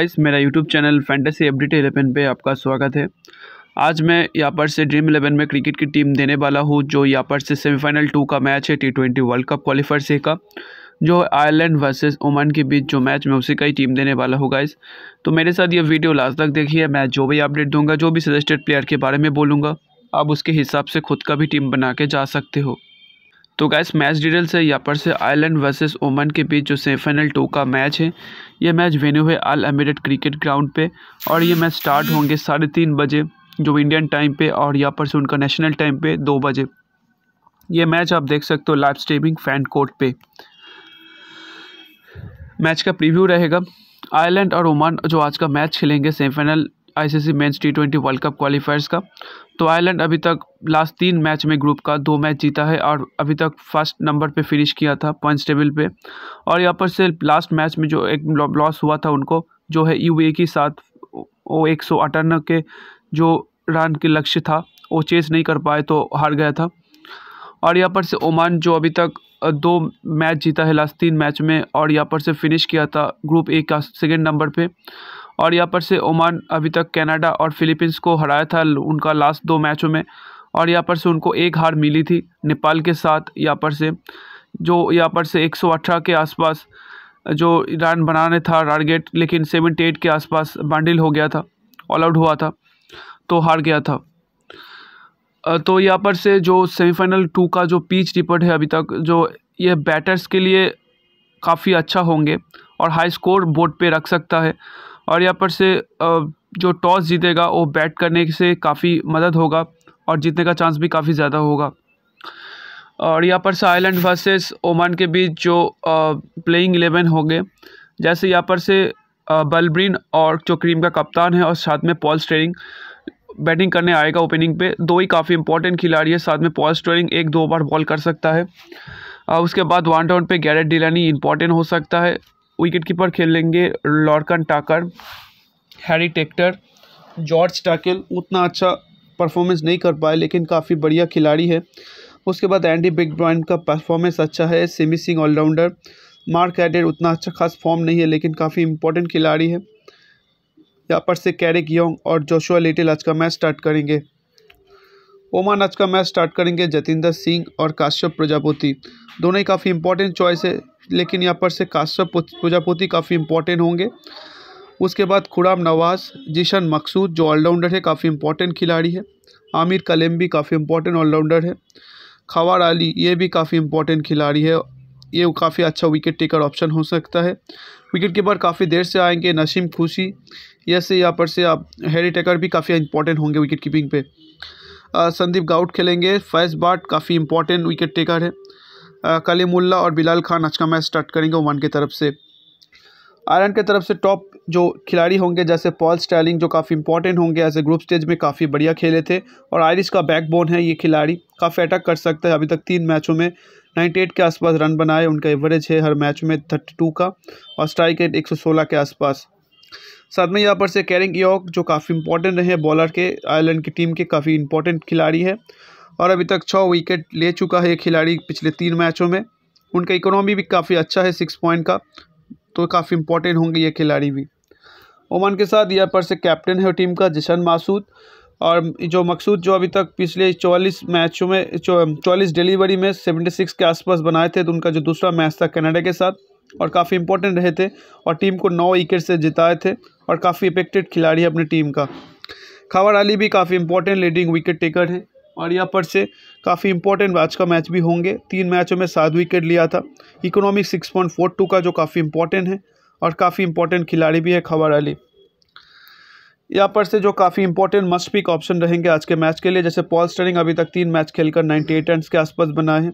guys मेरा YouTube channel fantasy update eleven पे आपका स्वागत है आज मैं यहाँ पर से ड्रीम इलेवन में क्रिकेट की टीम देने वाला हूँ जो यहाँ पर से सेमीफाइनल टू का मैच है T twenty world cup qualifier से का जो आयरलैंड वर्सेस ओमान के बीच जो मैच मैं उसी का ही टीम देने वाला हूँ गाइस तो मेरे साथ ये वीडियो लास्ट तक देखिए मैं जो भी अपडेट दूंगा जो भी सजेस्टेड प्लेयर के बारे में बोलूँगा आप उसके हिसाब से खुद का भी टीम बना के जा सकते हो तो गैस मैच डिटेल्स है यहाँ पर से आयरलैंड वर्सेस ओमान के बीच जो सेमीफाइनल टू का मैच है ये मैच वेन्यू है अल अमीरेट क्रिकेट ग्राउंड पे और ये मैच स्टार्ट होंगे साढ़े तीन बजे जो इंडियन टाइम पे और यहाँ पर से उनका नेशनल टाइम पे दो बजे ये मैच आप देख सकते हो लाइव स्ट्रीमिंग फैन कोर्ट पे मैच का प्रीव्यू रहेगा आयरलैंड और ओमान जो आज का मैच खेलेंगे semifinal ICC men's T twenty world cup qualifiers का तो आयरलैंड अभी तक लास्ट तीन मैच में ग्रुप का दो मैच जीता है और अभी तक फर्स्ट नंबर पे फिनिश किया था पॉइंट्स टेबल पे और यहाँ पर से लास्ट मैच में जो एक लॉस हुआ था उनको जो है यू के साथ वो एक सौ अठानवे के जो रन के लक्ष्य था वो चेस नहीं कर पाए तो हार गया था और यहाँ पर से ओमान जो अभी तक दो मैच जीता है लास्ट तीन मैच में और यहाँ पर से फिनिश किया था ग्रुप ए का सेकेंड नंबर पे और यहाँ पर से ओमान अभी तक कनाडा और फिलीपींस को हराया था उनका लास्ट दो मैचों में और यहाँ पर से उनको एक हार मिली थी नेपाल के साथ यहाँ पर से जो यहाँ पर से एक के आसपास जो रन बनाने था टारगेट लेकिन सेवेंटी के आसपास बांडिल हो गया था ऑल आउट हुआ था तो हार गया था तो यहाँ पर से जो सेमीफाइनल टू का जो पीच रिपोर्ट है अभी तक जो ये बैटर्स के लिए काफ़ी अच्छा होंगे और हाई स्कोर बोर्ड पे रख सकता है और यहाँ पर से जो टॉस जीतेगा वो बैट करने से काफ़ी मदद होगा और जीतने का चांस भी काफ़ी ज़्यादा होगा और यहाँ पर से आयरलैंड वर्सेस ओमान के बीच जो प्लेइंग एलेवन होंगे जैसे यहाँ पर से बलब्रीन और जो क्रीम का कप्तान है और साथ में पॉल स्टेरिंग बैटिंग करने आएगा ओपनिंग पे दो ही काफ़ी इंपॉर्टेंट खिलाड़ी है साथ में पॉल स्टेरिंग एक दो बार बॉल कर सकता है उसके बाद वन डाउन पे गैरेट डिलानी इंपॉर्टेंट हो सकता है विकेट कीपर खेल लेंगे Lorcan Tucker Harry Tector George Dockrell उतना अच्छा परफॉर्मेंस नहीं कर पाए लेकिन काफ़ी बढ़िया खिलाड़ी है उसके बाद एंडी बिग ब्रॉइन का परफॉर्मेंस अच्छा है Simi Singh allrounder Mark Adair उतना अच्छा खास फॉर्म नहीं है लेकिन काफ़ी इंपॉर्टेंट खिलाड़ी है यहाँ पर से कैरिक योंग और जोशुआ लिटिल आज का मैच स्टार्ट करेंगे ओमान आज का मैच स्टार्ट करेंगे जतिंदर सिंह और काश्यप प्रजापति दोनों ही काफ़ी इंपॉर्टेंट चॉइस है लेकिन यहाँ पर से काश्यप प्रजापति काफ़ी इंपॉर्टेंट होंगे उसके बाद खुराम नवाज़ जिशन मकसूद जो ऑलराउंडर है काफ़ी इंपॉर्टेंट खिलाड़ी है आमिर कलेम भी काफ़ी इंपॉर्टेंट ऑलराउंडर है खवार अली ये भी काफ़ी इंपॉर्टेंट खिलाड़ी है ये काफ़ी अच्छा विकेट टेकर ऑप्शन हो सकता है विकेट कीपर काफ़ी देर से आएंगे नसीम खुशी ऐसे यहाँ पर से आप हैरी टेकर भी काफ़ी इंपॉर्टेंट होंगे विकेट कीपिंग पे संदीप गाउट खेलेंगे फैज बाट काफ़ी इंपॉर्टेंट विकेट टेकर है कलीमुल्ला और बिलाल खान आज का मैच स्टार्ट करेंगे वन की तरफ से आयरलैंड की तरफ से टॉप जो खिलाड़ी होंगे जैसे पॉल स्टैलिंग जो काफ़ी इंपॉर्टेंट होंगे ऐसे ग्रुप स्टेज में काफ़ी बढ़िया खेले थे और आयरिश का बैकबोन है ये खिलाड़ी काफ़ी अटैक कर सकते हैं अभी तक तीन मैचों में 98 के आसपास रन बनाए उनका एवरेज है हर मैच में 32 का और स्ट्राइक रेट 116 के आसपास साथ में यहाँ पर से कैरिंग योग जो काफ़ी इंपॉर्टेंट रहे बॉलर के आयरलैंड की टीम के काफ़ी इंपॉर्टेंट खिलाड़ी है और अभी तक छः विकेट ले चुका है ये खिलाड़ी पिछले तीन मैचों में उनका इकोनॉमी भी काफ़ी अच्छा है सिक्स पॉइंट का तो काफ़ी इंपॉर्टेंट होंगे ये खिलाड़ी भी ओमान के साथ यहाँ पर से कैप्टन है टीम का जशन मासूद और जो मकसूद जो अभी तक पिछले चौवालीस मैचों में चौवालीस डिलीवरी में सेवेंटी सिक्स के आसपास बनाए थे तो उनका जो दूसरा मैच था कनाडा के साथ और काफ़ी इंपॉर्टेंट रहे थे और टीम को नौ विकेट से जिताए थे और काफ़ी इफेक्टेड खिलाड़ी है अपनी टीम का खबर अली भी काफ़ी इंपॉर्टेंट लीडिंग विकेट टेकर हैं और यहाँ पर से काफ़ी इंपॉर्टेंट आज का मैच भी होंगे तीन मैचों में सात विकेट लिया था economic six point four two का जो काफ़ी इंपॉर्टेंट है और काफ़ी इंपॉर्टेंट खिलाड़ी भी है खबर अली यहाँ पर से जो काफ़ी इंपॉर्टेंट मस्ट पिक ऑप्शन रहेंगे आज के मैच के लिए जैसे पॉल स्टरिंग अभी तक तीन मैच खेलकर 98 एट रन के आसपास बनाए हैं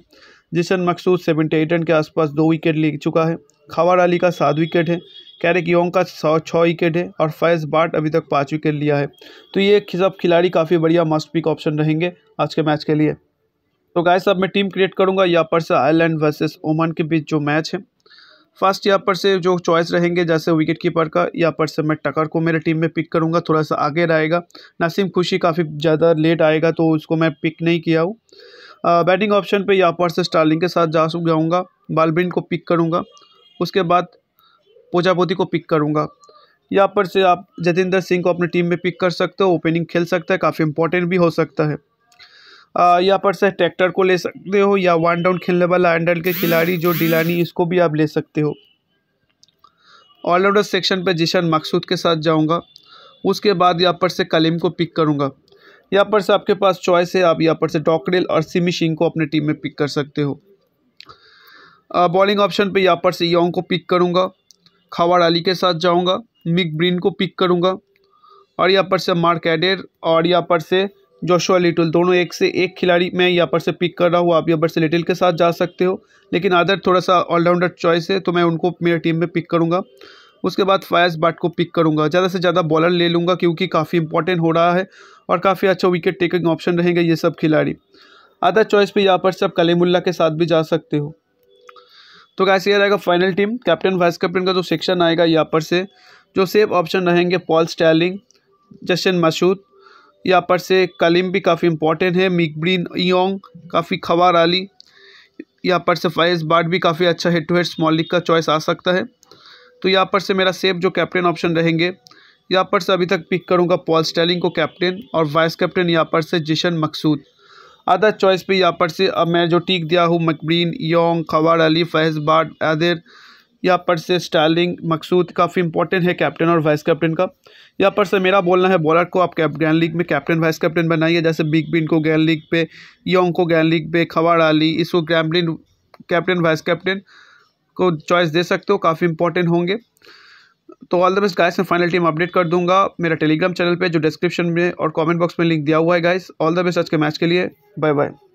Zeeshan Maqsood seventy eight run के आसपास दो विकेट ले चुका है खवार अली का सात विकेट है कैरिक योंग का सौ छः विकेट है और फैज बाट अभी तक पाँच विकेट लिया है तो ये सब खिलाड़ी काफ़ी बढ़िया मस्ट पिक ऑप्शन रहेंगे आज के मैच के लिए तो गाय साहब मैं टीम क्रिएट करूँगा यहाँ पर से आयरलैंड वर्सेस ओमान के बीच जो मैच है फर्स्ट यहाँ पर से जो चॉइस रहेंगे जैसे विकेट कीपर का यहाँ पर से मैं टकर को मेरे टीम में पिक करूँगा थोड़ा सा आगे रहेगा नासिम खुशी काफ़ी ज़्यादा लेट आएगा तो उसको मैं पिक नहीं किया हूँ बैटिंग ऑप्शन पे यहाँ पर से स्टार्लिंग के साथ जा जाऊँगा बालबिन को पिक करूँगा उसके बाद पोचापोती को पिक करूँगा यहाँ पर से आप जतेंद्र सिंह को अपनी टीम में पिक कर सकते हो ओपनिंग खेल सकता है काफ़ी इंपॉर्टेंट भी हो सकता है यहाँ पर से ट्रैक्टर को ले सकते हो या वन डाउन खेलने वाला एंडल के खिलाड़ी जो डिलानी इसको भी आप ले सकते हो ऑलराउंडर सेक्शन पर जिशन मकसूद के साथ जाऊँगा उसके बाद यहाँ पर से कलीम को पिक करूँगा यहाँ पर से आपके पास चॉइस है आप यहाँ पर से डॉकरेल और सिमी सिंह को अपने टीम में पिक कर सकते हो बॉलिंग ऑप्शन पे यहाँ पर से योंग को पिक करूँगा खावाड़ अली के साथ जाऊँगा मिक ब्रीन को पिक करूँगा और यहाँ पर से मार्क एडेर और यहाँ पर से जोशुआ लिटिल दोनों एक से एक खिलाड़ी मैं यहाँ पर से पिक कर रहा हूँ आप यहाँ पर से लिटिल के साथ जा सकते हो लेकिन अदर थोड़ा सा ऑलराउंडर चॉइस है तो मैं उनको मेरे टीम में पिक करूँगा उसके बाद फायज बाट को पिक करूँगा ज़्यादा से ज़्यादा बॉलर ले लूँगा क्योंकि काफ़ी इंपॉर्टेंट हो रहा है और काफ़ी अच्छा विकेट टेकिंग ऑप्शन रहेंगे ये सब खिलाड़ी अदर चॉइस पे यहाँ पर से आप कलीमुल्ला के साथ भी जा सकते हो तो कैसे यह रहेगा final team captain vice captain का जो सेक्शन आएगा यहाँ पर से जो सेफ ऑप्शन रहेंगे पॉल स्टैलिंग जशन मसूद यहाँ पर से कलीम भी काफ़ी इंपॉर्टेंट है मिकब्रीन योंग काफ़ी खवार आली यहाँ पर से फैज़ बाट भी काफ़ी अच्छा head to head small league का चॉइस आ सकता है तो यहाँ पर से मेरा सेफ जो कैप्टन ऑप्शन रहेंगे यहाँ पर से अभी तक पिक करूँगा पॉल स्टैलिंग को कैप्टन और वाइस कैप्टन यहाँ पर से जिशन मकसूद अदर चॉइस पे यहाँ पर से अब मैं जो टीक दिया हूँ मकबरीन योंग खवार अली फैज़ बाट आदिर यहाँ पर से स्टैलिंग मकसूद काफ़ी इंपॉर्टेंट है कैप्टन और वाइस कैप्टन का यहाँ पर से मेरा बोलना है बॉलर को आप कैप ग्रैंड लीग में कैप्टन वाइस कैप्टन बनाइए जैसे बिग बिन को ग्रैंड लीग पे योंग को ग्रैंड लीग पे खवार अली इसको ग्रैम्बलिन कैप्टन वाइस कैप्टन को चॉइस दे सकते हो काफ़ी इंपॉर्टेंट होंगे तो ऑल द बेस्ट गाइस मैं फाइनल टीम अपडेट कर दूंगा मेरा टेलीग्राम चैनल पे जो डिस्क्रिप्शन में और कमेंट बॉक्स में लिंक दिया हुआ है गाइस ऑल द बेस्ट आज के मैच के लिए बाय बाय